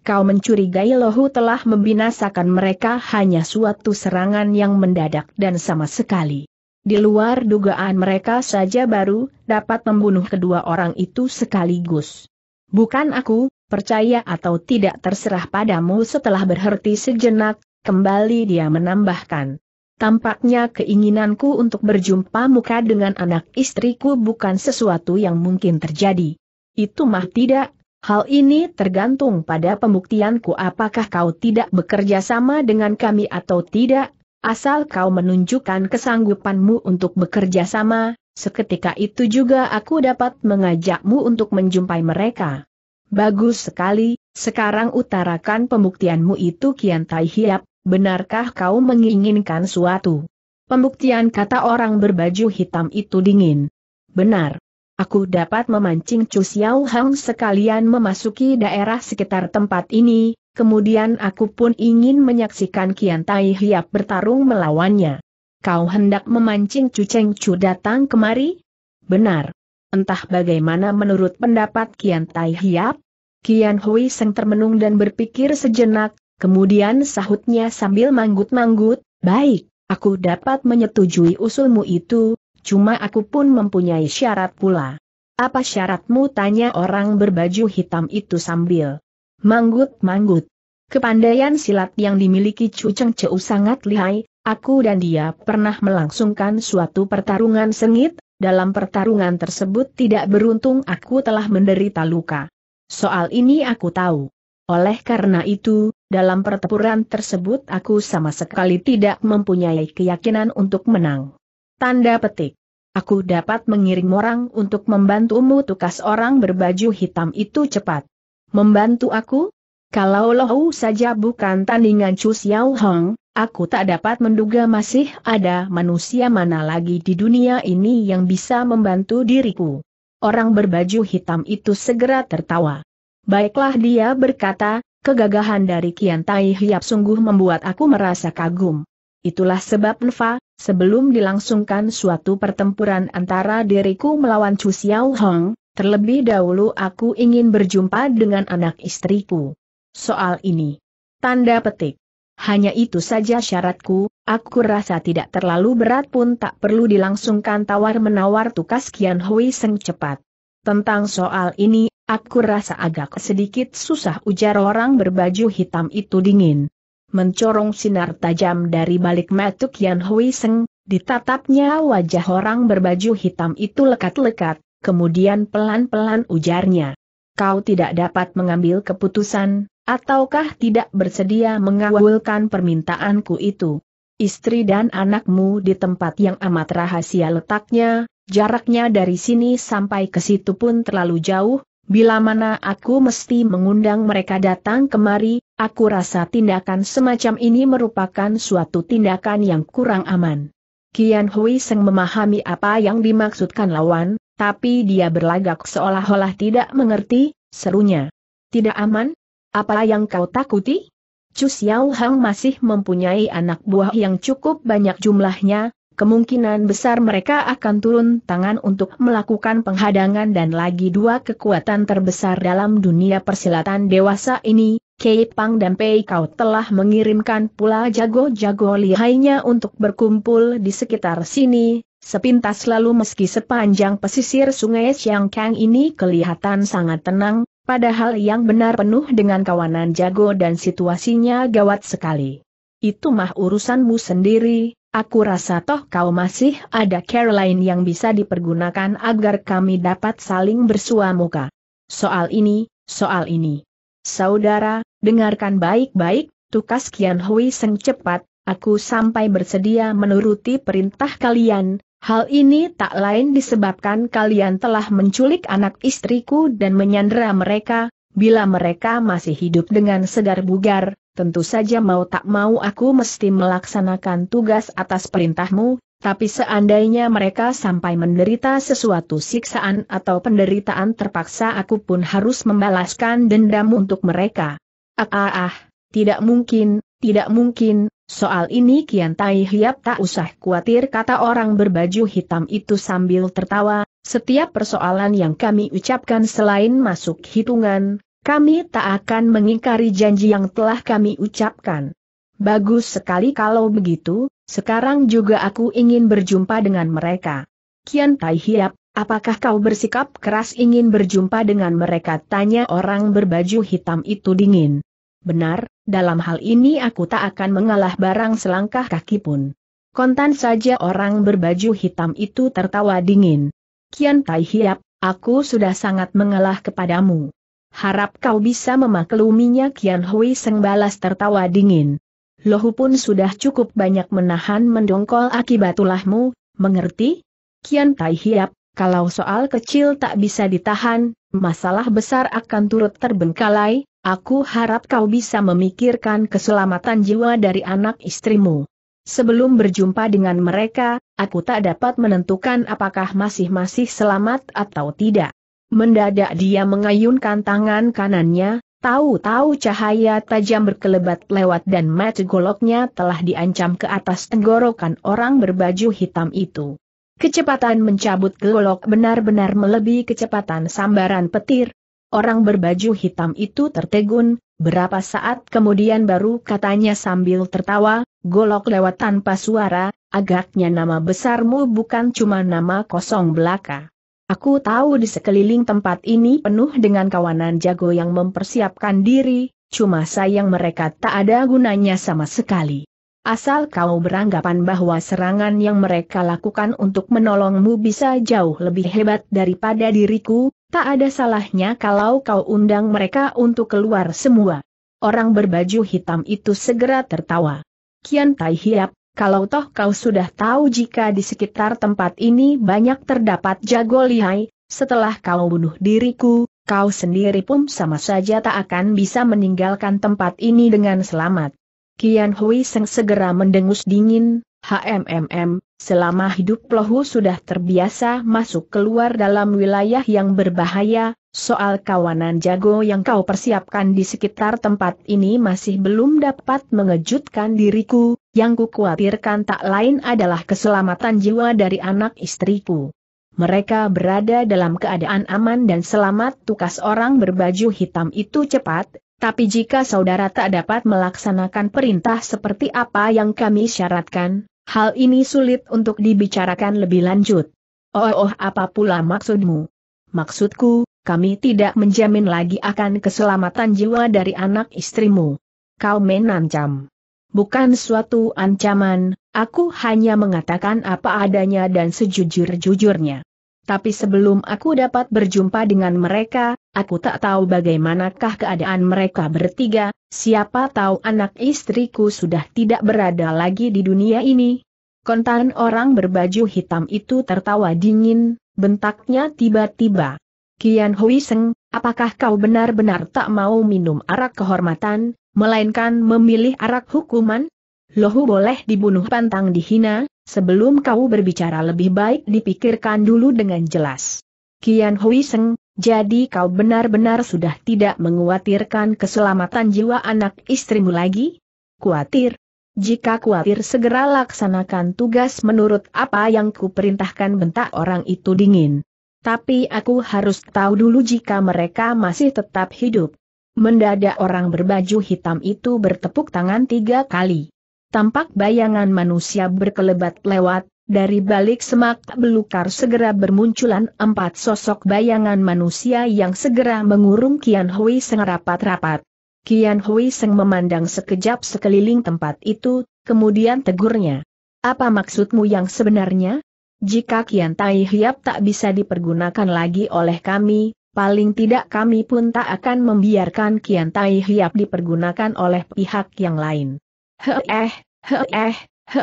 Speaker 1: Kau mencurigai lohu telah membinasakan mereka hanya suatu serangan yang mendadak dan sama sekali. Di luar dugaan mereka saja baru dapat membunuh kedua orang itu sekaligus. Bukan aku, percaya atau tidak terserah padamu setelah berhenti sejenak, kembali dia menambahkan. Tampaknya keinginanku untuk berjumpa muka dengan anak istriku bukan sesuatu yang mungkin terjadi. Itu mah tidak. Hal ini tergantung pada pembuktianku apakah kau tidak bekerja sama dengan kami atau tidak, asal kau menunjukkan kesanggupanmu untuk bekerja sama, seketika itu juga aku dapat mengajakmu untuk menjumpai mereka. Bagus sekali, sekarang utarakan pembuktianmu itu Kian Tai Hiap, benarkah kau menginginkan suatu? Pembuktian kata orang berbaju hitam itu dingin. Benar aku dapat memancing Chu Xiao Hang sekalian memasuki daerah sekitar tempat ini, kemudian aku pun ingin menyaksikan Kian Tai Hiap bertarung melawannya. Kau hendak memancing Chu Cheng Chu datang kemari? Benar. Entah bagaimana menurut pendapat Kian Tai Hiap? Kian Hui Seng termenung dan berpikir sejenak, kemudian sahutnya sambil manggut-manggut, baik, aku dapat menyetujui usulmu itu, Cuma aku pun mempunyai syarat pula. Apa syaratmu tanya orang berbaju hitam itu sambil manggut-manggut. Kepandaian silat yang dimiliki Chu Cheng Cheu sangat lihai, aku dan dia pernah melangsungkan suatu pertarungan sengit, dalam pertarungan tersebut tidak beruntung aku telah menderita luka. Soal ini aku tahu. Oleh karena itu, dalam pertempuran tersebut aku sama sekali tidak mempunyai keyakinan untuk menang. Tanda petik. Aku dapat mengiring orang untuk membantumu tukas orang berbaju hitam itu cepat. Membantu aku? Kalau Lohu saja bukan tandingan Chu Xiao Hong, aku tak dapat menduga masih ada manusia mana lagi di dunia ini yang bisa membantu diriku. Orang berbaju hitam itu segera tertawa. Baiklah dia berkata, kegagahan dari Kian Tai Hiap sungguh membuat aku merasa kagum. Itulah sebab Nfa, sebelum dilangsungkan suatu pertempuran antara diriku melawan Chu Xiao Hong, terlebih dahulu aku ingin berjumpa dengan anak istriku. Soal ini. Tanda petik. Hanya itu saja syaratku, aku rasa tidak terlalu berat pun tak perlu dilangsungkan tawar-menawar tukas Kian Hui Seng cepat. Tentang soal ini, aku rasa agak sedikit susah ujar orang berbaju hitam itu dingin mencorong sinar tajam dari balik matuk Yan Hui Seng, ditatapnya wajah orang berbaju hitam itu lekat-lekat, kemudian pelan-pelan ujarnya. Kau tidak dapat mengambil keputusan, ataukah tidak bersedia mengawalkan permintaanku itu? Istri dan anakmu di tempat yang amat rahasia letaknya, jaraknya dari sini sampai ke situ pun terlalu jauh, bila mana aku mesti mengundang mereka datang kemari, Aku rasa tindakan semacam ini merupakan suatu tindakan yang kurang aman. Kian Hui Seng memahami apa yang dimaksudkan lawan, tapi dia berlagak seolah-olah tidak mengerti, serunya. Tidak aman? Apa yang kau takuti? Chu Xiao Hang masih mempunyai anak buah yang cukup banyak jumlahnya, kemungkinan besar mereka akan turun tangan untuk melakukan penghadangan dan lagi dua kekuatan terbesar dalam dunia persilatan dewasa ini, Kei Pang dan Pei Kau telah mengirimkan pula jago-jago lihainya untuk berkumpul di sekitar sini, sepintas lalu meski sepanjang pesisir sungai Siang Kang ini kelihatan sangat tenang, padahal yang benar penuh dengan kawanan jago dan situasinya gawat sekali. Itu mah urusanmu sendiri, Aku rasa toh kau masih ada Caroline yang bisa dipergunakan agar kami dapat saling bersua muka. Soal ini, soal ini. Saudara, dengarkan baik-baik, tukas Kian Hui Seng cepat, aku sampai bersedia menuruti perintah kalian, hal ini tak lain disebabkan kalian telah menculik anak istriku dan menyandera mereka, Bila mereka masih hidup dengan segar bugar, tentu saja mau tak mau aku mesti melaksanakan tugas atas perintahmu, tapi seandainya mereka sampai menderita sesuatu siksaan atau penderitaan terpaksa aku pun harus membalaskan dendam untuk mereka. Ah ah ah, tidak mungkin, tidak mungkin, soal ini Kian Tai Hiap tak usah khawatir kata orang berbaju hitam itu sambil tertawa, setiap persoalan yang kami ucapkan selain masuk hitungan, kami tak akan mengingkari janji yang telah kami ucapkan. Bagus sekali kalau begitu, sekarang juga aku ingin berjumpa dengan mereka. Kian Tai Hiap, apakah kau bersikap keras ingin berjumpa dengan mereka? Tanya orang berbaju hitam itu dingin. Benar, dalam hal ini aku tak akan mengalah barang selangkah kaki pun. Kontan saja orang berbaju hitam itu tertawa dingin. Kian Tai Hiap, aku sudah sangat mengalah kepadamu. Harap kau bisa memakluminya Kian Hui Seng balas tertawa dingin. Lohu pun sudah cukup banyak menahan mendongkol akibat ulahmu, mengerti? Kian Tai Hiap, kalau soal kecil tak bisa ditahan, masalah besar akan turut terbengkalai, Aku harap kau bisa memikirkan keselamatan jiwa dari anak istrimu. Sebelum berjumpa dengan mereka, aku tak dapat menentukan apakah masih-masih selamat atau tidak. Mendadak dia mengayunkan tangan kanannya, tahu-tahu cahaya tajam berkelebat lewat dan mat goloknya telah diancam ke atas tenggorokan orang berbaju hitam itu. Kecepatan mencabut golok benar-benar melebihi kecepatan sambaran petir, Orang berbaju hitam itu tertegun, berapa saat kemudian baru katanya sambil tertawa, golok lewat tanpa suara, agaknya nama besarmu bukan cuma nama kosong belaka. Aku tahu di sekeliling tempat ini penuh dengan kawanan jago yang mempersiapkan diri, cuma sayang mereka tak ada gunanya sama sekali. Asal kau beranggapan bahwa serangan yang mereka lakukan untuk menolongmu bisa jauh lebih hebat daripada diriku, Tak ada salahnya kalau kau undang mereka untuk keluar semua. Orang berbaju hitam itu segera tertawa. Kian Tai Hiap, kalau toh kau sudah tahu jika di sekitar tempat ini banyak terdapat jago lihai, setelah kau bunuh diriku, kau sendiri pun sama saja tak akan bisa meninggalkan tempat ini dengan selamat. Kian Hui Seng segera mendengus dingin, HMMM, Selama hidup Lohu sudah terbiasa masuk keluar dalam wilayah yang berbahaya, soal kawanan jago yang kau persiapkan di sekitar tempat ini masih belum dapat mengejutkan diriku, yang kukhawatirkan tak lain adalah keselamatan jiwa dari anak istriku. Mereka berada dalam keadaan aman dan selamat tukas orang berbaju hitam itu cepat, tapi jika saudara tak dapat melaksanakan perintah seperti apa yang kami syaratkan, Hal ini sulit untuk dibicarakan lebih lanjut. Oh, oh apa pula maksudmu? Maksudku, kami tidak menjamin lagi akan keselamatan jiwa dari anak istrimu. Kau menancam. Bukan suatu ancaman, aku hanya mengatakan apa adanya dan sejujur-jujurnya tapi sebelum aku dapat berjumpa dengan mereka, aku tak tahu bagaimanakah keadaan mereka bertiga, siapa tahu anak istriku sudah tidak berada lagi di dunia ini. Kontan orang berbaju hitam itu tertawa dingin, bentaknya tiba-tiba. Kian Hui apakah kau benar-benar tak mau minum arak kehormatan, melainkan memilih arak hukuman? Lohu boleh dibunuh pantang dihina, Sebelum kau berbicara lebih baik dipikirkan dulu dengan jelas. Kian Hui Seng, jadi kau benar-benar sudah tidak menguatirkan keselamatan jiwa anak istrimu lagi? Kuatir. Jika kuatir segera laksanakan tugas menurut apa yang kuperintahkan bentak orang itu dingin. Tapi aku harus tahu dulu jika mereka masih tetap hidup. Mendadak orang berbaju hitam itu bertepuk tangan tiga kali. Tampak bayangan manusia berkelebat lewat, dari balik semak belukar segera bermunculan empat sosok bayangan manusia yang segera mengurung Kian Hui Seng rapat-rapat. Kian Hui Seng memandang sekejap sekeliling tempat itu, kemudian tegurnya. Apa maksudmu yang sebenarnya? Jika Kian Tai Hiap tak bisa dipergunakan lagi oleh kami, paling tidak kami pun tak akan membiarkan Kian Tai Hiap dipergunakan oleh pihak yang lain. Eh, eh, heeh, heeh,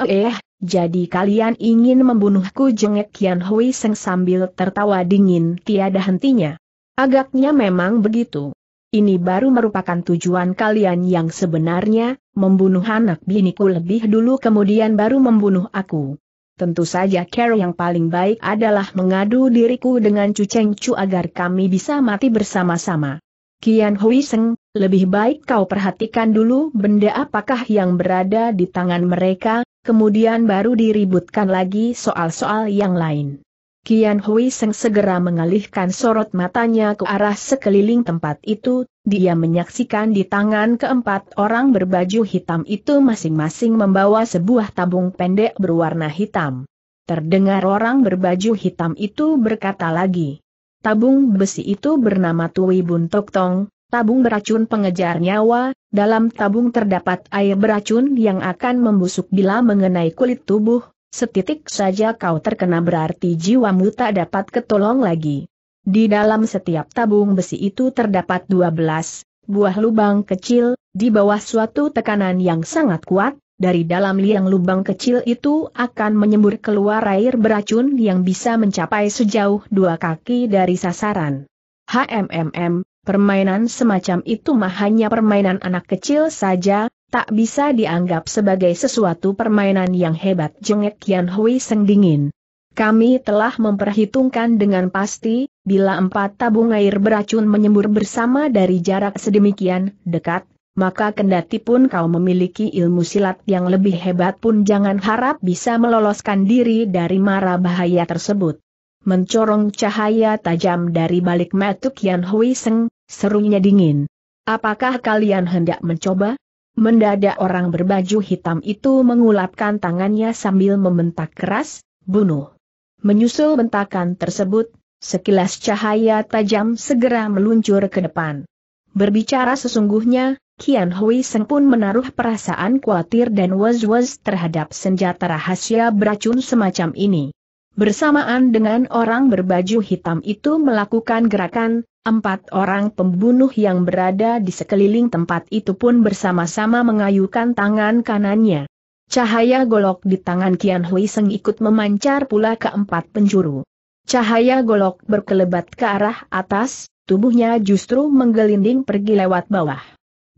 Speaker 1: heeh, jadi kalian ingin membunuhku jengek Kian Hui Seng sambil tertawa dingin tiada hentinya. Agaknya memang begitu. Ini baru merupakan tujuan kalian yang sebenarnya, membunuh anak biniku lebih dulu kemudian baru membunuh aku. Tentu saja cara yang paling baik adalah mengadu diriku dengan Cu Cheng Chu agar kami bisa mati bersama-sama. Kian Hui Seng, lebih baik kau perhatikan dulu benda apakah yang berada di tangan mereka, kemudian baru diributkan lagi soal-soal yang lain. Kian Hui Seng segera mengalihkan sorot matanya ke arah sekeliling tempat itu, dia menyaksikan di tangan keempat orang berbaju hitam itu masing-masing membawa sebuah tabung pendek berwarna hitam. Terdengar orang berbaju hitam itu berkata lagi. Tabung besi itu bernama Tui Buntok Tong, tabung beracun pengejar nyawa, dalam tabung terdapat air beracun yang akan membusuk bila mengenai kulit tubuh, setitik saja kau terkena berarti jiwamu tak dapat ketolong lagi. Di dalam setiap tabung besi itu terdapat 12 buah lubang kecil, di bawah suatu tekanan yang sangat kuat, dari dalam liang lubang kecil itu akan menyembur keluar air beracun yang bisa mencapai sejauh dua kaki dari sasaran. HMMM, Permainan semacam itu mah hanya permainan anak kecil saja, tak bisa dianggap sebagai sesuatu permainan yang hebat jengek Yan Hui Seng dingin. Kami telah memperhitungkan dengan pasti, bila empat tabung air beracun menyembur bersama dari jarak sedemikian dekat, maka kendati pun kau memiliki ilmu silat yang lebih hebat pun jangan harap bisa meloloskan diri dari mara bahaya tersebut mencorong cahaya tajam dari balik mata Kian Hui Seng, serunya dingin. Apakah kalian hendak mencoba? Mendadak orang berbaju hitam itu mengulapkan tangannya sambil membentak keras, bunuh. Menyusul bentakan tersebut, sekilas cahaya tajam segera meluncur ke depan. Berbicara sesungguhnya, Kian Hui Seng pun menaruh perasaan khawatir dan was-was terhadap senjata rahasia beracun semacam ini. Bersamaan dengan orang berbaju hitam itu melakukan gerakan, empat orang pembunuh yang berada di sekeliling tempat itu pun bersama-sama mengayukan tangan kanannya. Cahaya golok di tangan Kian Hui Seng ikut memancar pula ke empat penjuru. Cahaya golok berkelebat ke arah atas, tubuhnya justru menggelinding pergi lewat bawah.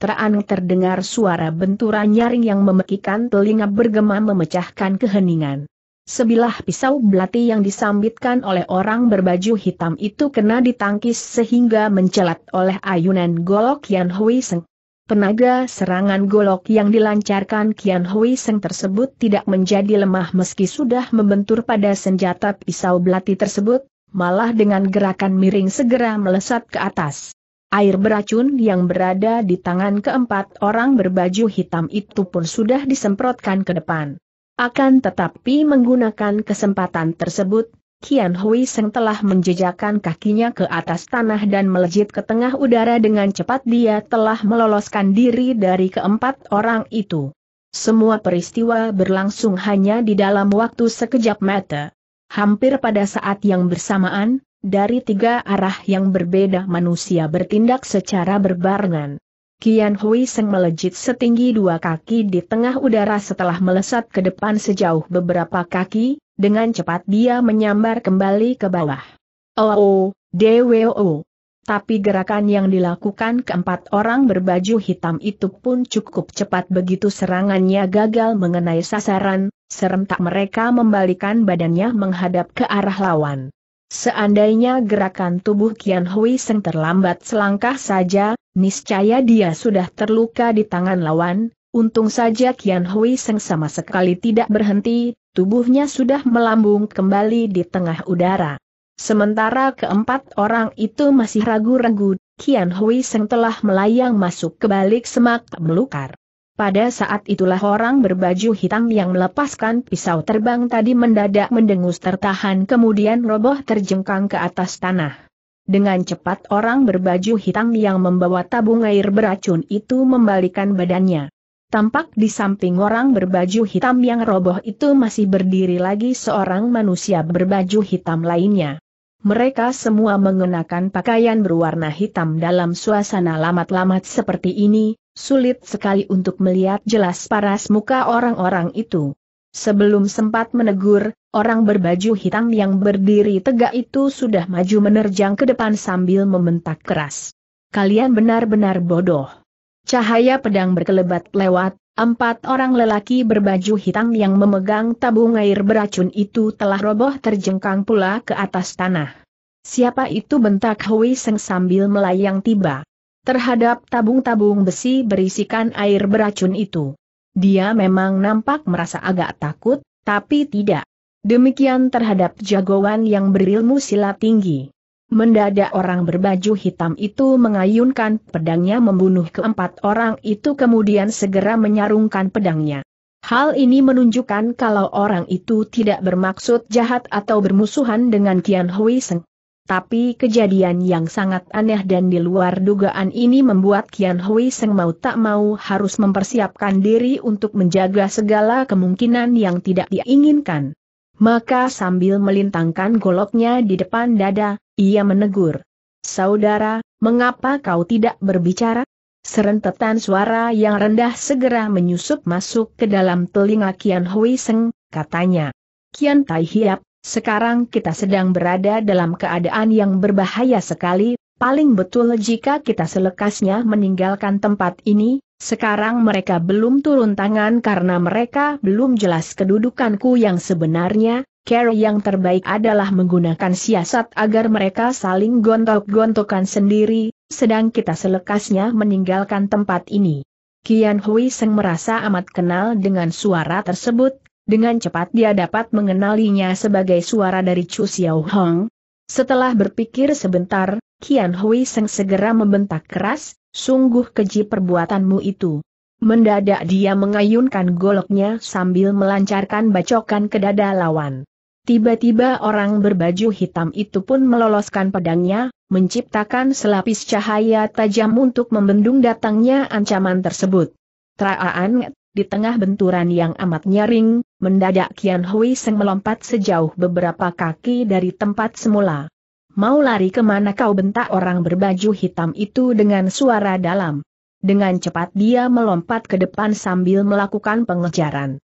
Speaker 1: Terang terdengar suara benturan nyaring yang memekikan telinga bergema memecahkan keheningan. Sebilah pisau belati yang disambitkan oleh orang berbaju hitam itu kena ditangkis sehingga mencelat oleh ayunan golok Yan Hui Seng. Penaga serangan golok yang dilancarkan Kian Hui Seng tersebut tidak menjadi lemah meski sudah membentur pada senjata pisau belati tersebut, malah dengan gerakan miring segera melesat ke atas. Air beracun yang berada di tangan keempat orang berbaju hitam itu pun sudah disemprotkan ke depan. Akan tetapi menggunakan kesempatan tersebut, Kian Hui Seng telah menjejakkan kakinya ke atas tanah dan melejit ke tengah udara dengan cepat dia telah meloloskan diri dari keempat orang itu. Semua peristiwa berlangsung hanya di dalam waktu sekejap mata. Hampir pada saat yang bersamaan, dari tiga arah yang berbeda manusia bertindak secara berbarengan. Kian Hui Seng melejit setinggi dua kaki di tengah udara setelah melesat ke depan sejauh beberapa kaki, dengan cepat dia menyambar kembali ke bawah. Oh, oh DWO. Tapi gerakan yang dilakukan keempat orang berbaju hitam itu pun cukup cepat begitu serangannya gagal mengenai sasaran, serentak mereka membalikan badannya menghadap ke arah lawan. Seandainya gerakan tubuh Kian Hui Seng terlambat selangkah saja, niscaya dia sudah terluka di tangan lawan, untung saja Kian Hui Seng sama sekali tidak berhenti, tubuhnya sudah melambung kembali di tengah udara. Sementara keempat orang itu masih ragu-ragu, Kian Hui Seng telah melayang masuk ke balik semak melukar. Pada saat itulah orang berbaju hitam yang melepaskan pisau terbang tadi mendadak mendengus tertahan kemudian roboh terjengkang ke atas tanah. Dengan cepat orang berbaju hitam yang membawa tabung air beracun itu membalikan badannya. Tampak di samping orang berbaju hitam yang roboh itu masih berdiri lagi seorang manusia berbaju hitam lainnya. Mereka semua mengenakan pakaian berwarna hitam dalam suasana lamat-lamat seperti ini, Sulit sekali untuk melihat jelas paras muka orang-orang itu. Sebelum sempat menegur, orang berbaju hitam yang berdiri tegak itu sudah maju menerjang ke depan sambil membentak keras. Kalian benar-benar bodoh. Cahaya pedang berkelebat lewat, empat orang lelaki berbaju hitam yang memegang tabung air beracun itu telah roboh terjengkang pula ke atas tanah. Siapa itu bentak Hui Seng sambil melayang tiba terhadap tabung-tabung besi berisikan air beracun itu. Dia memang nampak merasa agak takut, tapi tidak. Demikian terhadap jagoan yang berilmu silat tinggi. Mendadak orang berbaju hitam itu mengayunkan pedangnya membunuh keempat orang itu kemudian segera menyarungkan pedangnya. Hal ini menunjukkan kalau orang itu tidak bermaksud jahat atau bermusuhan dengan Kian Hui Seng. Tapi kejadian yang sangat aneh dan di luar dugaan ini membuat Kian Hui Seng mau tak mau harus mempersiapkan diri untuk menjaga segala kemungkinan yang tidak diinginkan. Maka sambil melintangkan goloknya di depan dada, ia menegur. Saudara, mengapa kau tidak berbicara? Serentetan suara yang rendah segera menyusup masuk ke dalam telinga Kian Hui Seng, katanya. Kian Tai Hiap, sekarang kita sedang berada dalam keadaan yang berbahaya sekali, paling betul jika kita selekasnya meninggalkan tempat ini, sekarang mereka belum turun tangan karena mereka belum jelas kedudukanku yang sebenarnya, Care yang terbaik adalah menggunakan siasat agar mereka saling gontok-gontokan sendiri, sedang kita selekasnya meninggalkan tempat ini. Kian Hui Seng merasa amat kenal dengan suara tersebut, dengan cepat dia dapat mengenalinya sebagai suara dari Chu Xiao Hong. Setelah berpikir sebentar, Qian Hui Seng segera membentak keras, sungguh keji perbuatanmu itu. Mendadak dia mengayunkan goloknya sambil melancarkan bacokan ke dada lawan. Tiba-tiba orang berbaju hitam itu pun meloloskan pedangnya, menciptakan selapis cahaya tajam untuk membendung datangnya ancaman tersebut. Traaan di tengah benturan yang amat nyaring, mendadak Kian Hui Seng melompat sejauh beberapa kaki dari tempat semula. Mau lari kemana kau bentak orang berbaju hitam itu dengan suara dalam. Dengan cepat dia melompat ke depan sambil melakukan pengejaran.